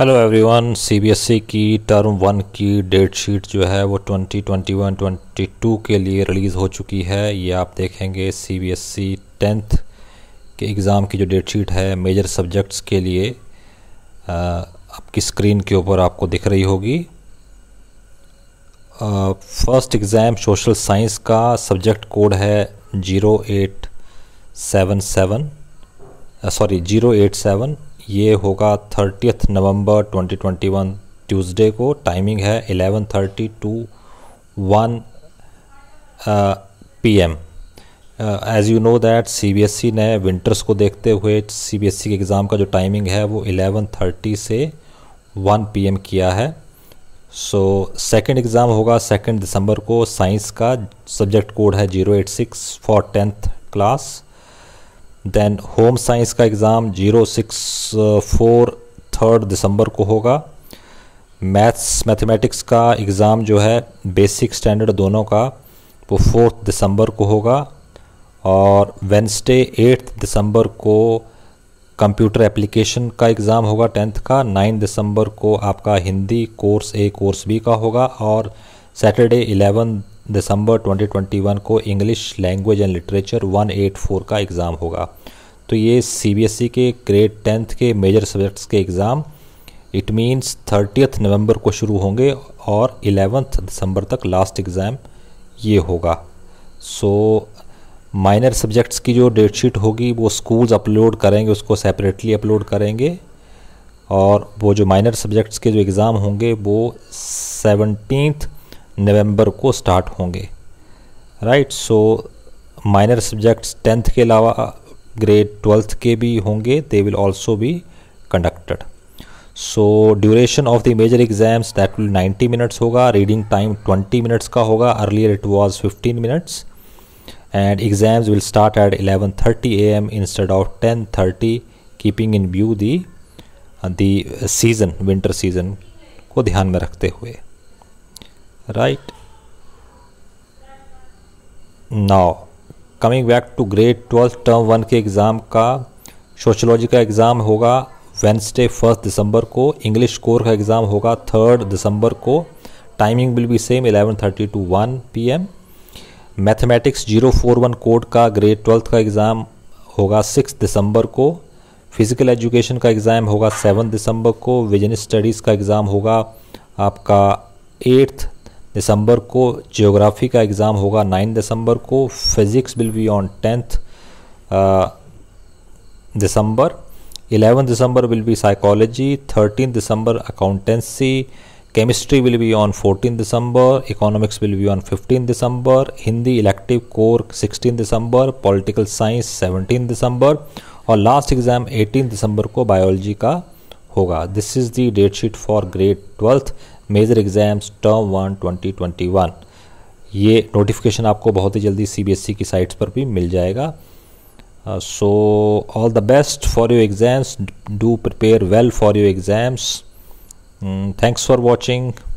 hello everyone CBSE की term one की date sheet जो है वो 2021 22 के लिए रिलीज़ हो चुकी है ये आप देखेंगे सीबीएसई टेंथ e के एग्ज़ाम की जो डेट शीट है मेजर सब्जेक्ट्स के लिए आपकी स्क्रीन के ऊपर आपको दिख रही होगी फर्स्ट एग्ज़ाम सोशल साइंस का सब्जेक्ट कोड है zero eight seven seven sorry zero eight seven ये होगा थर्टियथ नवंबर 2021 ट्यूसडे को टाइमिंग है 11:30 to one P M as you know that C ने विंटर्स को देखते हुए सी e के एग्ज़ाम का जो टाइमिंग है वो 11:30 से 1 पी किया है सो सेकेंड एग्ज़ाम होगा सेकेंड दिसंबर को साइंस का सब्जेक्ट कोड है 086 for tenth class then home science का exam zero six four third दिसंबर को होगा मैथ्स मैथमेटिक्स का एग्ज़ाम जो है बेसिक स्टैंडर्ड दोनों का वो फोर्थ दिसंबर को होगा और वेंसडे एट्थ दिसंबर को कंप्यूटर एप्लीकेशन का एग्ज़ाम होगा टेंथ का नाइन दिसंबर को आपका Hindi course A course B का होगा और सैटरडे इलेवन दिसंबर 2021 को इंग्लिश लैंग्वेज एंड लिटरेचर 184 का एग्ज़ाम होगा तो ये सीबीएसई e के ग्रेड टेंथ के मेजर सब्जेक्ट्स के एग्ज़ाम इट मीन्स थर्टियथ नवंबर को शुरू होंगे और एलेवंथ दिसंबर तक लास्ट एग्ज़ाम ये होगा सो माइनर सब्जेक्ट्स की जो डेट शीट होगी वो स्कूल्स अपलोड करेंगे उसको सेपरेटली अपलोड करेंगे और वो जो माइनर सब्जेक्ट्स के जो एग्ज़ाम होंगे वो सेवनटीन्थ नवंबर को स्टार्ट होंगे right so minor subjects tenth के अलावा ग्रेड ट्वेल्थ के भी होंगे they will also be conducted so duration of the major exams that will 90 minutes होगा रीडिंग टाइम 20 मिनट्स का होगा earlier it was 15 minutes and exams will start at 11:30 M instead of thirty keeping in view the the season winter season को ध्यान में रखते हुए right now coming back to grade twelfth term one के exam का sociology का exam होगा Wednesday first दिसंबर को इंग्लिश कोर का एग्ज़ाम होगा थर्ड दिसंबर को timing will be same eleven thirty to one P M mathematics zero four one code का ग्रेड ट्वेल्थ का एग्ज़ाम होगा सिक्स दिसंबर को फिज़िकल एजुकेशन का एग्ज़ाम होगा सेवन दिसंबर को विजन स्टडीज़ का एग्ज़ाम होगा आपका एट्थ दिसंबर को जियोग्राफी का एग्ज़ाम होगा नाइन दिसंबर को physics will be on tenth December eleven December will be psychology thirteen December accountancy chemistry will be on fourteen December economics will be on fifteen December Hindi elective core sixteen December political science seventeen December और last exam eighteen दिसंबर को biology का होगा this is the date sheet for grade twelfth major exams term one twenty twenty one ये notification आपको बहुत ही जल्दी CBSE e की साइट्स पर भी मिल जाएगा so all the best for your exams do prepare well for your exams thanks for watching